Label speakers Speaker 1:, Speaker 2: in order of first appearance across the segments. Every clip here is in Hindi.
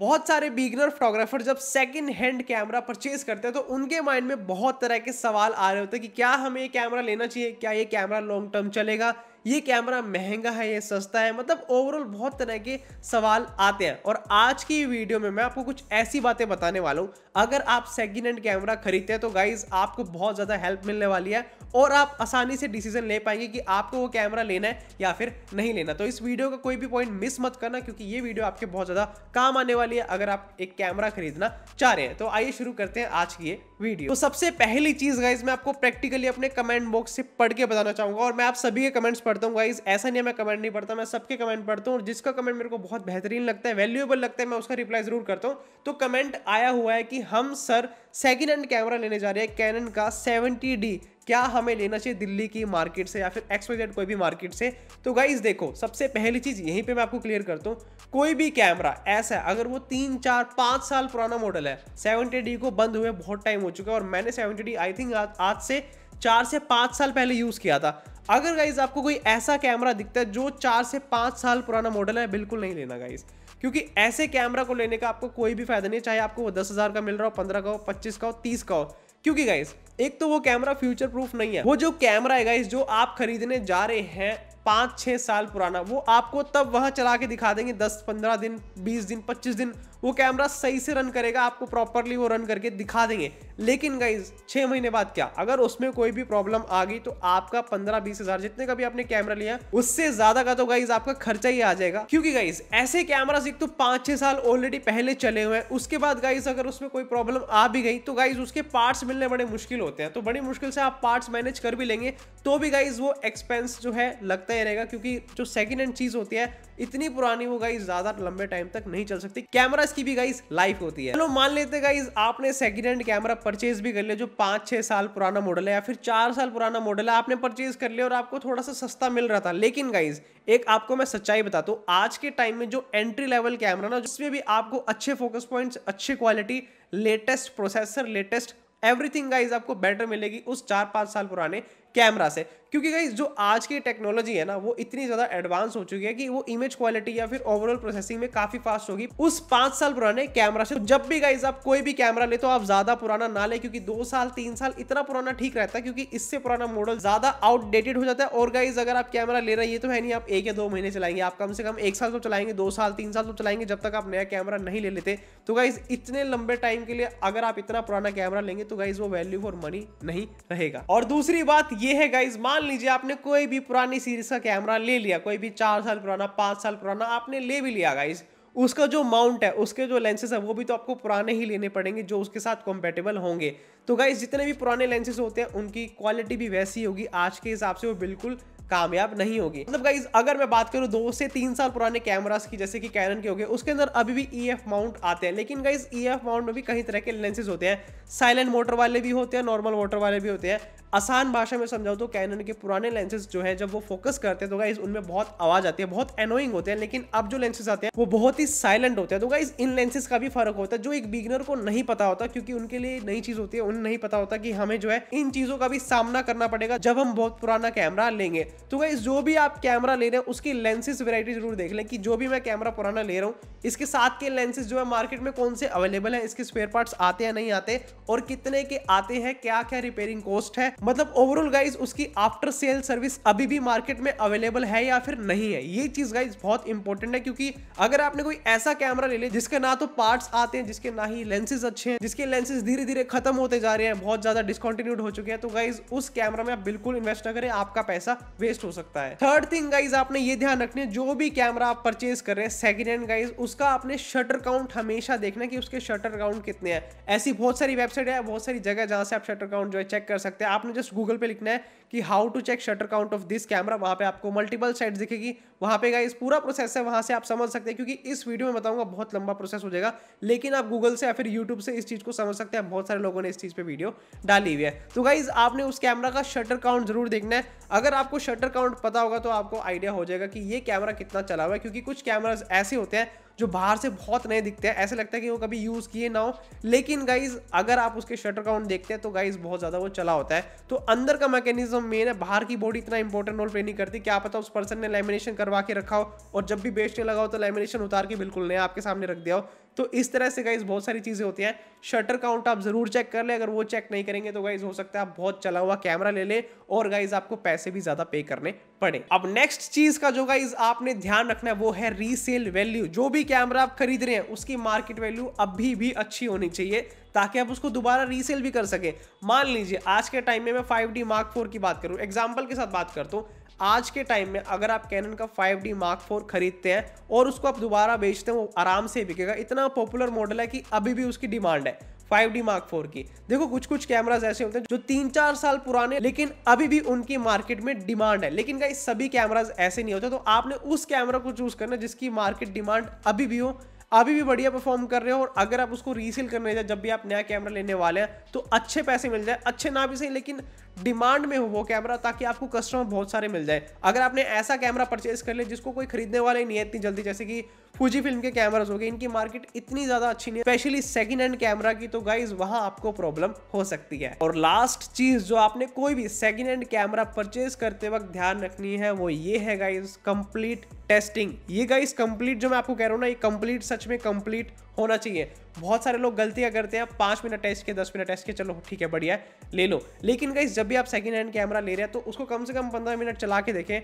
Speaker 1: बहुत सारे बिगनर फोटोग्राफर जब सेकंड हैंड कैमरा परचेज करते हैं तो उनके माइंड में बहुत तरह के सवाल आ रहे होते हैं कि क्या हमें ये कैमरा लेना चाहिए क्या ये कैमरा लॉन्ग टर्म चलेगा ये कैमरा महंगा है ये सस्ता है मतलब ओवरऑल बहुत तरह के सवाल आते हैं और आज की वीडियो में मैं आपको कुछ ऐसी बातें बताने वाला हूँ अगर आप सेकेंड हैंड कैमरा खरीदते हैं तो गाइज आपको बहुत ज़्यादा हेल्प मिलने वाली है और आप आसानी से डिसीजन ले पाएंगे कि आपको वो कैमरा लेना है या फिर नहीं लेना तो इस वीडियो का कोई भी पॉइंट मिस मत करना क्योंकि ये वीडियो आपके बहुत ज़्यादा काम आने वाली है अगर आप एक कैमरा खरीदना चाह रहे हैं तो आइए शुरू करते हैं आज की ये वीडियो तो सबसे पहली चीज़ गाइज मैं आपको प्रैक्टिकली अपने कमेंट बॉक्स से पढ़ के बताना चाहूँगा और मैं आप सभी के कमेंट्स पढ़ता हूँ गाइज ऐसा नहीं है मैं कमेंट नहीं पढ़ता मैं सबके कमेंट पढ़ता हूँ और जिसका कमेंट मेरे को बहुत बेहतरीन लगता है वैल्यूएबल लगता है मैं उसका रिप्लाई ज़रूर करता हूँ तो कमेंट आया हुआ है कि हम सर सेकेंड हैंड कैमरा लेने जा रहे हैं कैनन का सेवेंटी क्या हमें लेना चाहिए दिल्ली की मार्केट से या फिर एक्सपोजेड कोई भी मार्केट से तो गाइज देखो सबसे पहली चीज़ यहीं पे मैं आपको क्लियर करता हूँ कोई भी कैमरा ऐसा है अगर वो तीन चार पाँच साल पुराना मॉडल है सेवेंटी डी को बंद हुए बहुत टाइम हो चुका है और मैंने सेवेंटी डी आई थिंक आज से चार से पाँच साल पहले यूज़ किया था अगर गाइज आपको कोई ऐसा कैमरा दिखता है जो चार से पाँच साल पुराना मॉडल है बिल्कुल नहीं लेना गाइज क्योंकि ऐसे कैमरा को लेने का आपको कोई भी फायदा नहीं चाहे आपको वो दस हज़ार का मिल रहा हो पंद्रह का हो पच्चीस का हो तीस का हो क्योंकि गाइज एक तो वो कैमरा फ्यूचर प्रूफ नहीं है वो जो कैमरा है गाइज जो आप खरीदने जा रहे हैं पाँच छह साल पुराना वो आपको तब वहाँ चला के दिखा देंगे दस पंद्रह दिन बीस दिन पच्चीस दिन वो कैमरा सही से रन करेगा आपको प्रॉपरली वो रन करके दिखा देंगे लेकिन गाइज छः महीने बाद क्या अगर उसमें कोई भी प्रॉब्लम आ गई तो आपका पंद्रह बीस हज़ार जितने का भी आपने कैमरा लिया उससे ज़्यादा का तो गाइज आपका खर्चा ही आ जाएगा क्योंकि गाइज ऐसे कैमराज एक तो पाँच छः साल ऑलरेडी पहले चले हुए हैं उसके बाद गाइज अगर उसमें कोई प्रॉब्लम आ भी गई तो गाइज उसके पार्ट्स मिलने बड़े मुश्किल होते हैं तो बड़ी मुश्किल से आप पार्ट्स मैनेज कर भी लेंगे तो भी गाइज वो एक्सपेंस जो है लगता ही रहेगा क्योंकि जो सेकेंड हैंड चीज़ होती है इतनी पुरानी वो गाइज ज़्यादा लंबे टाइम तक नहीं चल सकती कैमरा कैमरास की भी गाइस लाइफ होती है चलो मान लेते गाइस आपने सेकंड हैंड कैमरा परचेज भी कर लिया जो पांच छह साल पुराना मॉडल है या फिर चार साल पुराना मॉडल है आपने परचेज कर लिया और आपको थोड़ा सा सस्ता मिल रहा था लेकिन गाइज एक आपको मैं सच्चाई बताता हूँ आज के टाइम में जो एंट्री लेवल कैमरा ना जिसमें भी आपको अच्छे फोकस पॉइंट अच्छी quality latest processor latest everything guys आपको बेटर मिलेगी उस चार पांच साल पुराने कैमरा से क्योंकि गाइज जो आज की टेक्नोलॉजी है ना वो इतनी ज़्यादा एडवांस हो चुकी है कि वो इमेज क्वालिटी या फिर ओवरऑल प्रोसेसिंग में काफ़ी फास्ट होगी उस पांच साल पुराने कैमरा से जब भी गाइज आप कोई भी कैमरा ले तो आप ज़्यादा पुराना ना ले क्योंकि दो साल तीन साल इतना पुराना ठीक रहता है क्योंकि इससे पुराना मॉडल ज़्यादा आउटडेटेड हो जाता है और गाइज अगर आप कैमरा ले रही है तो है नहीं आप एक या दो महीने चलाएंगे आप कम से कम एक साल तो चलाएंगे दो साल तीन साल तो चलाएंगे जब तक आप नया कैमरा नहीं ले लेते तो गाइज इतने लंबे टाइम के लिए अगर आप इतना पुराना कैमरा लेंगे तो गाइज वो वैल्यू फॉर मनी नहीं रहेगा और दूसरी बात ये है गाइज मान लीजिए आपने कोई भी पुरानी सीरीज का कैमरा ले लिया कोई भी चार साल पुराना पाँच साल पुराना आपने ले भी लिया गाइज उसका जो माउंट है उसके जो लेंसेज है वो भी तो आपको पुराने ही लेने पड़ेंगे जो उसके साथ कॉम्पेटेबल होंगे तो गाइज जितने भी पुराने लेंसेज होते हैं उनकी क्वालिटी भी वैसी होगी आज के हिसाब से वो बिल्कुल कामयाब नहीं होगी मतलब गाइज अगर मैं बात करूँ दो से तीन साल पुराने कैमरास की जैसे कि कैनन के हो गए उसके अंदर अभी भी ई एफ माउंट आते हैं लेकिन गाइज ई एफ माउंट में भी कई तरह के लेंसेज होते हैं साइलेंट मोटर वाले भी होते हैं नॉर्मल मोटर वाले भी होते हैं आसान भाषा में समझाऊँ तो कैनन के पुराने लेंसेज जो है जब वो फोकस करते हैं तो गाइज उनमें बहुत आवाज़ आती है बहुत एनोइंग होते हैं लेकिन अब जो लेंसेज आते हैं वो बहुत ही साइलेंट होते हैं तो गाइज इन लेंसेज का भी फर्क होता है जो एक बिगनर को नहीं पता होता क्योंकि उनके लिए नई चीज़ होती है उन्हें नहीं पता होता कि हमें जो है इन चीज़ों का भी सामना करना पड़ेगा जब हम बहुत पुराना कैमरा लेंगे तो गाइज जो भी आप कैमरा ले रहे हैं उसकी लेंसेज वेरायटी जरूर देख लें कि जो भी मैं कैमरा पुराना ले रहा हूँ इसके साथ के लेंसेज जो है मार्केट में कौन से अवेलेबल है इसके स्पेयर पार्ट आते हैं नहीं आते और कितने के आते हैं क्या क्या रिपेयरिंग कॉस्ट है मतलब ओवरऑल गाइज उसकी आफ्टर सेल सर्विस अभी भी मार्केट में अवेलेबल है या फिर नहीं है ये चीज गाइज बहुत इंपॉर्टेंट है क्योंकि अगर आपने कोई ऐसा कैमरा ले लिया जिसके ना तो पार्ट्स आते हैं जिसके ना ही लेंसेज अच्छे हैं जिसके लेंसेज धीरे धीरे खत्म होते जा रहे हैं बहुत ज्यादा डिसकंटिन्यूड हो चुके हैं तो गाइज उस कैमरा में आप बिल्कुल इन्वेस्ट ना करें आपका पैसा वेस्ट हो सकता है थर्ड थिंग गाइज आपने ये ध्यान रखना जो भी कैमरा आप परचेज कर रहे हैं सेकेंड हैंड गाइज उसका आपने शटर काउंट हमेशा देखना कि उसके शटर काउंट कितने हैं ऐसी बहुत सारी वेबसाइट है बहुत सारी जगह जहां से आप शटर काउंट जो है चेक कर सकते हैं आपने आपने जस्ट गूगल पे लिखना है कि how to check shutter count of this camera वहां पे आपको मल्टीपल साइट दिखेगी वहां पे गए पूरा प्रोसेस है वहां से आप समझ सकते हैं क्योंकि इस वीडियो में बताऊंगा बहुत लंबा प्रोसेस हो जाएगा लेकिन आप गूगल से या फिर यूट्यूब से इस चीज़ को समझ सकते हैं बहुत सारे लोगों ने इस चीज़ पे वीडियो डाली हुई है तो गाइज आपने उस कैमरा का शटर काउंट जरूर देखना है अगर आपको शटर काउंट पता होगा तो आपको आइडिया हो जाएगा कि ये कैमरा कितना चला हुआ है क्योंकि कुछ कैमराज ऐसे होते हैं जो बाहर से बहुत नए दिखते हैं ऐसे लगता है कि वो कभी यूज़ किए ना हो लेकिन गाइज अगर आप उसके शटर काउंट देखते हैं तो गाइज बहुत ज़्यादा वो चला होता है तो अंदर का मैकेनिज्म मेन है बाहर की बॉडी इतना इंपॉर्टेंट रोल प्ले नहीं करती क्या पता उस पर्सन ने लेमिनेशन कर करवा के रखा हो और जब भी बेचने लगाओ तो लेमिनेशन उतार के बिल्कुल नया आपके सामने रख दिया हो तो इस तरह से गाइज बहुत सारी चीज़ें होती हैं शटर काउंट आप ज़रूर चेक कर लें अगर वो चेक नहीं करेंगे तो गाइज हो सकता है आप बहुत चला हुआ कैमरा ले लें और गाइज आपको पैसे भी ज़्यादा पे करने पड़े अब नेक्स्ट चीज़ का जो गाइज आपने ध्यान रखना है वो है रीसेल वैल्यू जो भी कैमरा आप खरीद रहे हैं उसकी मार्केट वैल्यू अभी भी अच्छी होनी चाहिए ताकि आप उसको दोबारा रीसेल भी कर सकें मान लीजिए आज के टाइम में मैं फाइव डी मार्क फोर की बात करूँ एग्जाम्पल के साथ बात करता हूँ आज के टाइम में अगर आप कैनन का 5D मार्क फोर खरीदते हैं और उसको आप दोबारा बेचते हैं वो आराम से बिकेगा इतना पॉपुलर मॉडल है कि अभी भी उसकी डिमांड है 5D मार्क फोर की देखो कुछ कुछ कैमराज ऐसे होते हैं जो तीन चार साल पुराने लेकिन अभी भी उनकी मार्केट में डिमांड है लेकिन सभी कैमराज ऐसे नहीं होते तो आपने उस कैमरा को चूज करना जिसकी मार्केट डिमांड अभी भी हो अभी भी बढ़िया परफॉर्म कर रहे हो और अगर आप उसको रीसेल करने जाए जब भी आप नया कैमरा लेने वाले हैं तो अच्छे पैसे मिल जाए अच्छे ना भी सही लेकिन डिमांड में हो वो कैमरा ताकि आपको कस्टमर बहुत सारे मिल जाए अगर आपने ऐसा कैमरा परचेज कर लिया जिसको कोई खरीदने वाला ही नहीं है इतनी जल्दी जैसे कि फूजी फिल्म के कैमराज हो गए इनकी मार्केट इतनी ज्यादा अच्छी नहीं स्पेशली सेकेंड हैंड कैमरा की तो गाइज वहां आपको प्रॉब्लम हो सकती है और लास्ट चीज जो आपने कोई भी सेकेंड हैंड कैमरा परचेज करते वक्त ध्यान रखनी है वो ये है गाइज कंप्लीट टेस्टिंग ये गाइज कंप्लीट जो मैं आपको कह रहा हूँ ना ये कंप्लीट सच में कंप्लीट होना चाहिए बहुत सारे लोग गलतियां करते हैं पांच मिनट टेस्ट के दस मिनट टेस्ट के चलो ठीक है बढ़िया ले लो लेकिन गाइस जब भी आप सेकंड हैंड कैमरा ले रहे हैं तो उसको कम से कम पंद्रह मिनट चला के देखें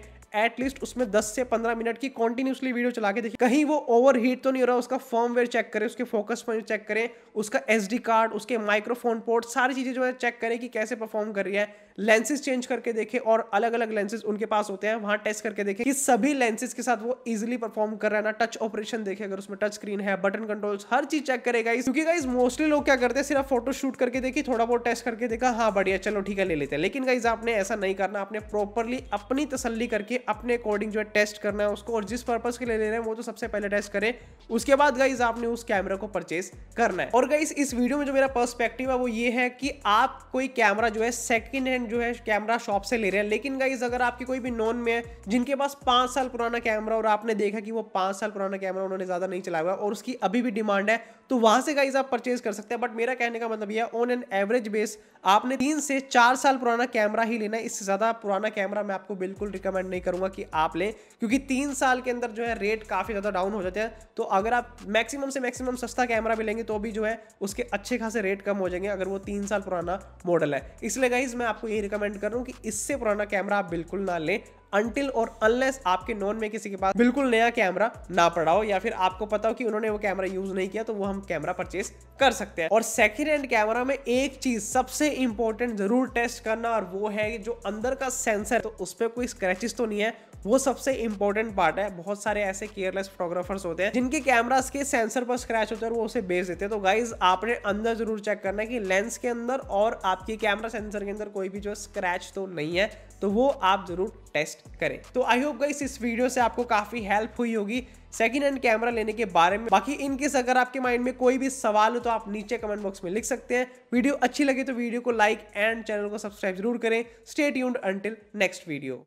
Speaker 1: एटलीस्ट उसमें दस से पंद्रह मिनट की कॉन्टिन्यूसली वीडियो चला के देखें कहीं वो ओवर हीट तो नहीं हो रहा उसका फॉर्म चेक करें उसके फोकस पॉइंट चेक करें उसका एस कार्ड उसके माइक्रोफोन पोर्ट सारी चीज़ें जो है चेक करें कि कैसे परफॉर्म कर रही है लेंसेज चेंज करके देखें और अलग अलग लेंसेज उनके पास होते हैं वहां टेस्ट करके देखें कि सभी लेंसेज के साथ वो इजिली परफॉर्म कर रहा है ना टच ऑपरेशन देखें अगर उसमें टच स्क्रीन है बटन कंट्रोल्स हर चीज चेक करेगा क्योंकि गाइज मोस्टली लोग क्या करते हैं सिर्फ फोटो शूट करके देखी थोड़ा बहुत टेस्ट करके देखा हाँ बढ़िया चलो ठीक है ले लेते हैं लेकिन गाइज आपने ऐसा नहीं करना आपने प्रॉपरली अपनी तसली करके अपने अकॉर्डिंग जो है टेस्ट करना है उसको और जिस पर्पज के लिए ले रहे हैं वो तो सबसे पहले टेस्ट करें उसके बाद गाइज आपने उस कैमरा को परचेज करना है और गाइज इस वीडियो में जो मेरा पर्सपेक्टिव है वो ये है कि आप कोई कैमरा जो है सेकेंड हैंड जो है कैमरा शॉप से ले रहे हैं लेकिन गाइज अगर आपकी कोई भी नॉन में है जिनके पास पांच साल पुराना कैमरा और आपने देखा कि वो पांच साल पुराना कैमरा उन्होंने ज्यादा नहीं चलाया हुआ और उसकी अभी भी डिमांड है तो वहां से गाइज आप परचेज कर सकते हैं बट मेरा कहने का मतलब यह है ऑन एन एवरेज बेस आपने तीन से चार साल पुराना कैमरा ही लेना है इससे ज़्यादा पुराना कैमरा मैं आपको बिल्कुल रिकमेंड नहीं करूंगा कि आप लें क्योंकि तीन साल के अंदर जो है रेट काफ़ी ज़्यादा डाउन हो जाते हैं तो अगर आप मैक्सिमम से मैक्सिमम सस्ता कैमरा भी लेंगे तो भी जो है उसके अच्छे खासे रेट कम हो जाएंगे अगर वो तीन साल पुराना मॉडल है इसलिए गाइज मैं आपको ये रिकमेंड कर रहा हूँ कि इससे पुराना कैमरा आप बिल्कुल ना लें अनटिल और अनलेस आपके नॉन में किसी के पास बिल्कुल नया कैमरा ना पड़ा हो या फिर आपको पता हो कि उन्होंने वो कैमरा यूज नहीं किया तो वो हम कैमरा परचेस कर सकते हैं और सेकेंड हैंड कैमरा में एक चीज सबसे इंपॉर्टेंट जरूर टेस्ट करना और वो है जो अंदर का सेंसर तो उस पर कोई स्क्रेचेस तो नहीं है वो सबसे इंपॉर्टेंट पार्ट है बहुत सारे ऐसे केयरलेस फोटोग्राफर्स होते हैं जिनके कैमरा के सेंसर पर स्क्रैच होते हैं और वो उसे बेच देते हैं तो गाइज आपने अंदर जरूर चेक करना है कि लेंस के अंदर और आपके कैमरा सेंसर के अंदर कोई भी जो स्क्रैच तो नहीं है तो वो आप जरूर टेस्ट करें तो आई होप गाइस इस वीडियो से आपको काफी हेल्प हुई होगी सेकेंड हैंड कैमरा लेने के बारे में बाकी इनकेस अगर आपके माइंड में कोई भी सवाल हो तो आप नीचे कमेंट बॉक्स में लिख सकते हैं वीडियो अच्छी लगे तो वीडियो को लाइक एंड चैनल को सब्सक्राइब जरूर करें stay tuned until next video